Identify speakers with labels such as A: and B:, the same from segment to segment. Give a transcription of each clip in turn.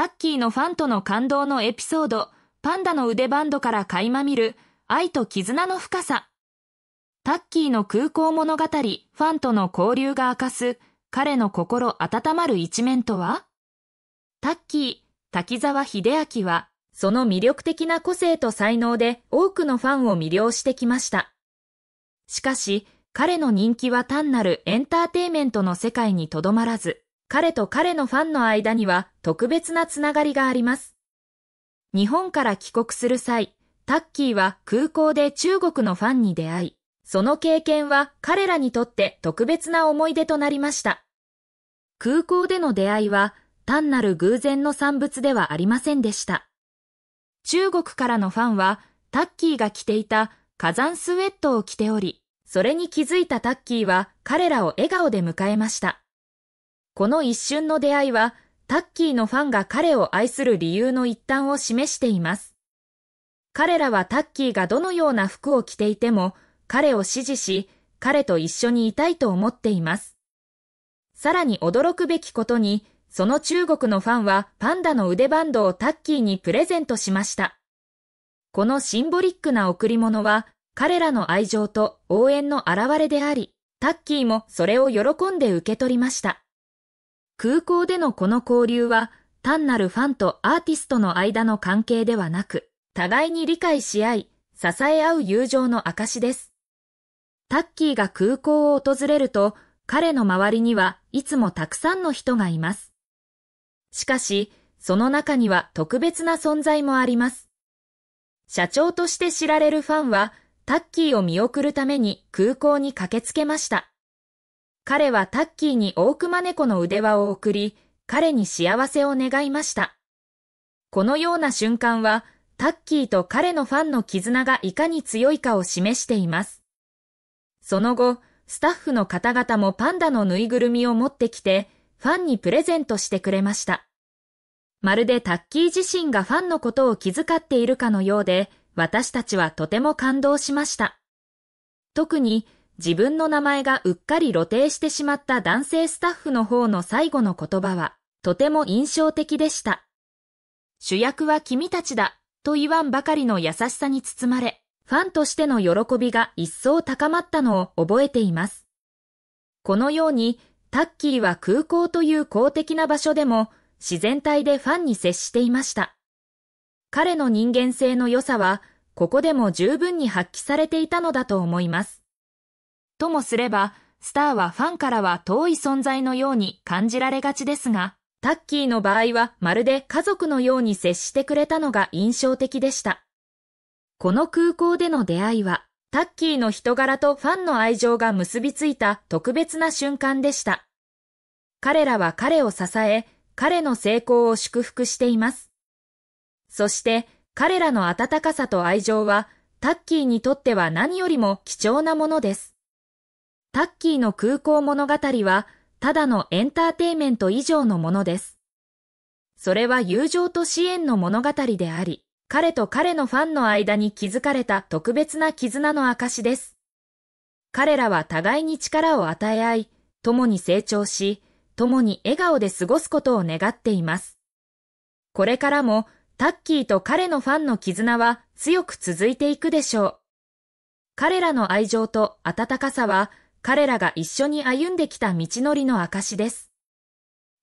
A: タッキーのファンとの感動のエピソード、パンダの腕バンドから垣間見る愛と絆の深さ。タッキーの空港物語、ファンとの交流が明かす彼の心温まる一面とはタッキー、滝沢秀明は、その魅力的な個性と才能で多くのファンを魅了してきました。しかし、彼の人気は単なるエンターテイメントの世界にとどまらず、彼と彼のファンの間には特別なつながりがあります。日本から帰国する際、タッキーは空港で中国のファンに出会い、その経験は彼らにとって特別な思い出となりました。空港での出会いは単なる偶然の産物ではありませんでした。中国からのファンはタッキーが着ていた火山スウェットを着ており、それに気づいたタッキーは彼らを笑顔で迎えました。この一瞬の出会いは、タッキーのファンが彼を愛する理由の一端を示しています。彼らはタッキーがどのような服を着ていても、彼を支持し、彼と一緒にいたいと思っています。さらに驚くべきことに、その中国のファンはパンダの腕バンドをタッキーにプレゼントしました。このシンボリックな贈り物は、彼らの愛情と応援の表れであり、タッキーもそれを喜んで受け取りました。空港でのこの交流は、単なるファンとアーティストの間の関係ではなく、互いに理解し合い、支え合う友情の証です。タッキーが空港を訪れると、彼の周りにはいつもたくさんの人がいます。しかし、その中には特別な存在もあります。社長として知られるファンは、タッキーを見送るために空港に駆けつけました。彼はタッキーに大熊猫の腕輪を送り、彼に幸せを願いました。このような瞬間は、タッキーと彼のファンの絆がいかに強いかを示しています。その後、スタッフの方々もパンダのぬいぐるみを持ってきて、ファンにプレゼントしてくれました。まるでタッキー自身がファンのことを気遣っているかのようで、私たちはとても感動しました。特に、自分の名前がうっかり露呈してしまった男性スタッフの方の最後の言葉は、とても印象的でした。主役は君たちだ、と言わんばかりの優しさに包まれ、ファンとしての喜びが一層高まったのを覚えています。このように、タッキーは空港という公的な場所でも、自然体でファンに接していました。彼の人間性の良さは、ここでも十分に発揮されていたのだと思います。ともすれば、スターはファンからは遠い存在のように感じられがちですが、タッキーの場合はまるで家族のように接してくれたのが印象的でした。この空港での出会いは、タッキーの人柄とファンの愛情が結びついた特別な瞬間でした。彼らは彼を支え、彼の成功を祝福しています。そして、彼らの温かさと愛情は、タッキーにとっては何よりも貴重なものです。タッキーの空港物語は、ただのエンターテイメント以上のものです。それは友情と支援の物語であり、彼と彼のファンの間に築かれた特別な絆の証です。彼らは互いに力を与え合い、共に成長し、共に笑顔で過ごすことを願っています。これからも、タッキーと彼のファンの絆は強く続いていくでしょう。彼らの愛情と温かさは、彼らが一緒に歩んできた道のりの証です。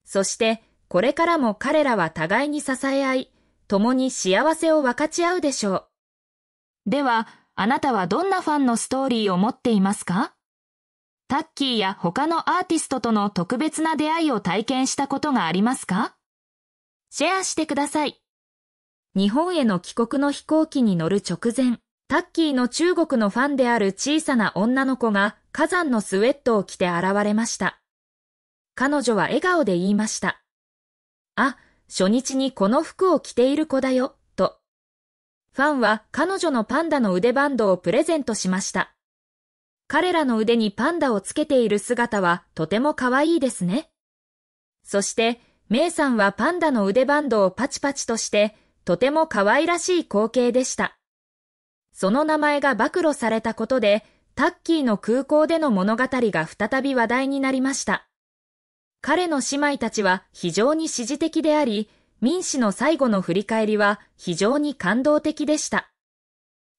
A: そして、これからも彼らは互いに支え合い、共に幸せを分かち合うでしょう。では、あなたはどんなファンのストーリーを持っていますかタッキーや他のアーティストとの特別な出会いを体験したことがありますかシェアしてください。日本への帰国の飛行機に乗る直前、タッキーの中国のファンである小さな女の子が火山のスウェットを着て現れました。彼女は笑顔で言いました。あ、初日にこの服を着ている子だよ、と。ファンは彼女のパンダの腕バンドをプレゼントしました。彼らの腕にパンダをつけている姿はとても可愛いですね。そして、メイさんはパンダの腕バンドをパチパチとして、とても可愛らしい光景でした。その名前が暴露されたことで、タッキーの空港での物語が再び話題になりました。彼の姉妹たちは非常に支持的であり、民氏の最後の振り返りは非常に感動的でした。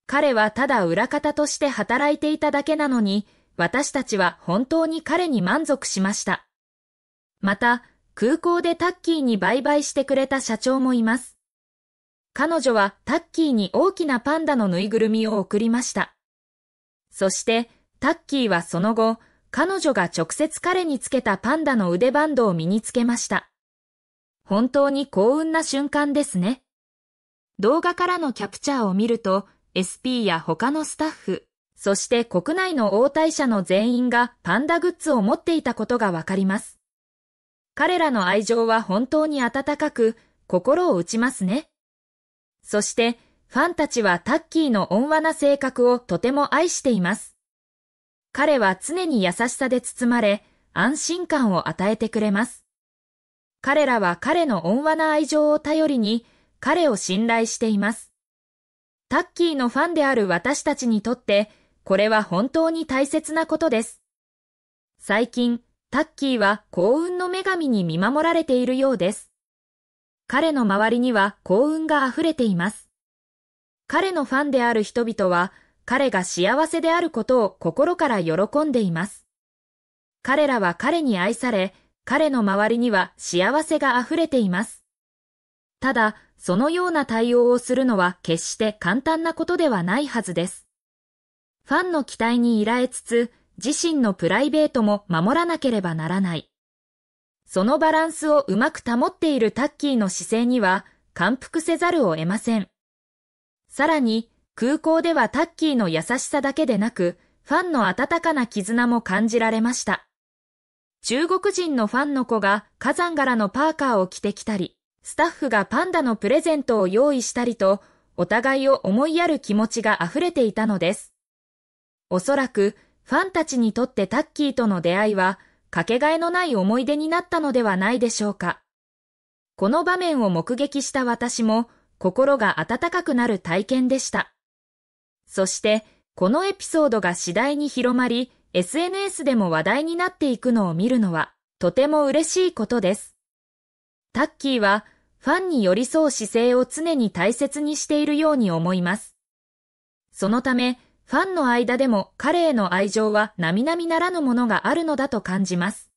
A: 彼はただ裏方として働いていただけなのに、私たちは本当に彼に満足しました。また、空港でタッキーに売買してくれた社長もいます。彼女はタッキーに大きなパンダのぬいぐるみを送りました。そして、タッキーはその後、彼女が直接彼につけたパンダの腕バンドを身につけました。本当に幸運な瞬間ですね。動画からのキャプチャーを見ると、SP や他のスタッフ、そして国内の応対者の全員がパンダグッズを持っていたことがわかります。彼らの愛情は本当に温かく、心を打ちますね。そして、ファンたちはタッキーの温和な性格をとても愛しています。彼は常に優しさで包まれ、安心感を与えてくれます。彼らは彼の温和な愛情を頼りに、彼を信頼しています。タッキーのファンである私たちにとって、これは本当に大切なことです。最近、タッキーは幸運の女神に見守られているようです。彼の周りには幸運が溢れています。彼のファンである人々は、彼が幸せであることを心から喜んでいます。彼らは彼に愛され、彼の周りには幸せが溢れています。ただ、そのような対応をするのは決して簡単なことではないはずです。ファンの期待に依頼つつ、自身のプライベートも守らなければならない。そのバランスをうまく保っているタッキーの姿勢には、感服せざるを得ません。さらに、空港ではタッキーの優しさだけでなく、ファンの温かな絆も感じられました。中国人のファンの子が火山柄のパーカーを着てきたり、スタッフがパンダのプレゼントを用意したりと、お互いを思いやる気持ちが溢れていたのです。おそらく、ファンたちにとってタッキーとの出会いは、かけがえのない思い出になったのではないでしょうか。この場面を目撃した私も、心が温かくなる体験でした。そして、このエピソードが次第に広まり、SNS でも話題になっていくのを見るのは、とても嬉しいことです。タッキーは、ファンに寄り添う姿勢を常に大切にしているように思います。そのため、ファンの間でも彼への愛情は並々ならぬものがあるのだと感じます。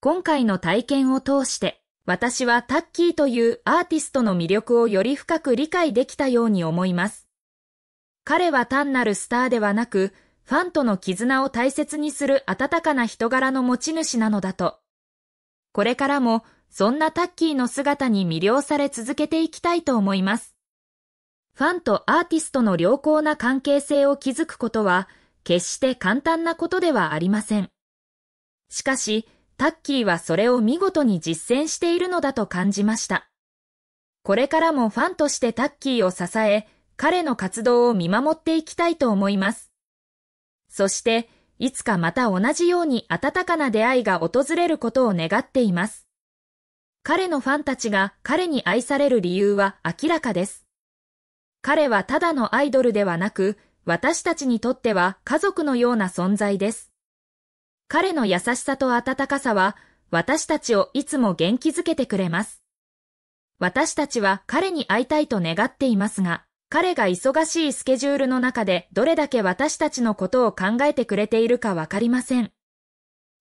A: 今回の体験を通して、私はタッキーというアーティストの魅力をより深く理解できたように思います。彼は単なるスターではなく、ファンとの絆を大切にする温かな人柄の持ち主なのだと。これからも、そんなタッキーの姿に魅了され続けていきたいと思います。ファンとアーティストの良好な関係性を築くことは、決して簡単なことではありません。しかし、タッキーはそれを見事に実践しているのだと感じました。これからもファンとしてタッキーを支え、彼の活動を見守っていきたいと思います。そして、いつかまた同じように温かな出会いが訪れることを願っています。彼のファンたちが彼に愛される理由は明らかです。彼はただのアイドルではなく、私たちにとっては家族のような存在です。彼の優しさと温かさは、私たちをいつも元気づけてくれます。私たちは彼に会いたいと願っていますが、彼が忙しいスケジュールの中でどれだけ私たちのことを考えてくれているかわかりません。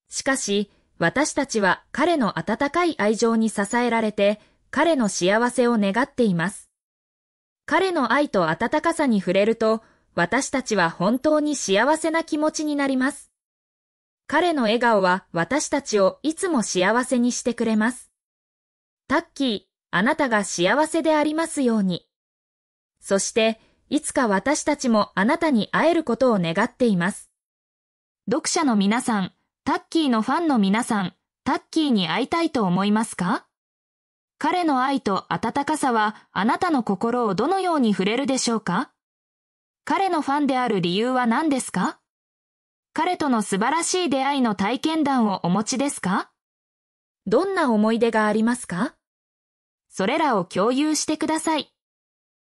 A: しかし、私たちは彼の温かい愛情に支えられて、彼の幸せを願っています。彼の愛と温かさに触れると、私たちは本当に幸せな気持ちになります。彼の笑顔は私たちをいつも幸せにしてくれます。タッキー、あなたが幸せでありますように。そして、いつか私たちもあなたに会えることを願っています。読者の皆さん、タッキーのファンの皆さん、タッキーに会いたいと思いますか彼の愛と温かさはあなたの心をどのように触れるでしょうか彼のファンである理由は何ですか彼との素晴らしい出会いの体験談をお持ちですかどんな思い出がありますかそれらを共有してください。